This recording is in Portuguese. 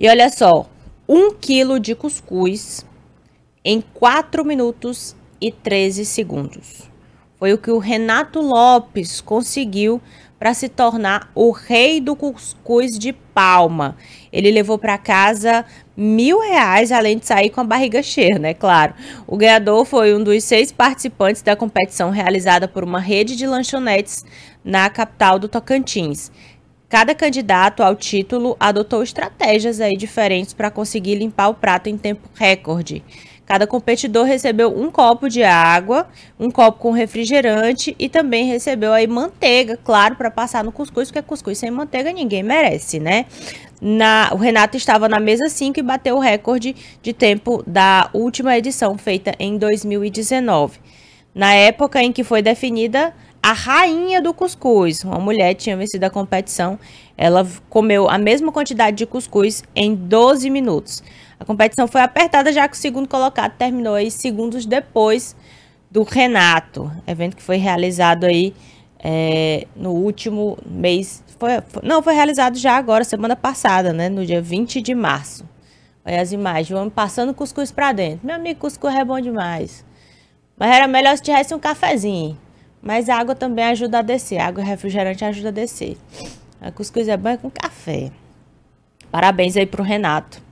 E olha só, um quilo de cuscuz em 4 minutos e 13 segundos. Foi o que o Renato Lopes conseguiu para se tornar o rei do cuscuz de Palma. Ele levou para casa mil reais, além de sair com a barriga cheia, né? Claro. O ganhador foi um dos seis participantes da competição realizada por uma rede de lanchonetes na capital do Tocantins. Cada candidato ao título adotou estratégias aí diferentes para conseguir limpar o prato em tempo recorde. Cada competidor recebeu um copo de água, um copo com refrigerante e também recebeu aí manteiga, claro, para passar no cuscuz, porque cuscuz sem manteiga ninguém merece, né? Na, o Renato estava na mesa 5 e bateu o recorde de tempo da última edição feita em 2019. Na época em que foi definida a rainha do cuscuz. Uma mulher tinha vencido a competição. Ela comeu a mesma quantidade de cuscuz em 12 minutos. A competição foi apertada, já que o segundo colocado terminou aí segundos depois do Renato. Evento que foi realizado aí é, no último mês. Foi, foi, não, foi realizado já agora, semana passada, né? No dia 20 de março. Olha as imagens, vamos passando cuscuz para dentro. Meu amigo, cuscuz é bom demais. Mas era melhor se tivesse um cafezinho. Mas a água também ajuda a descer. A água refrigerante ajuda a descer. A cuscuz é banho com café. Parabéns aí pro Renato.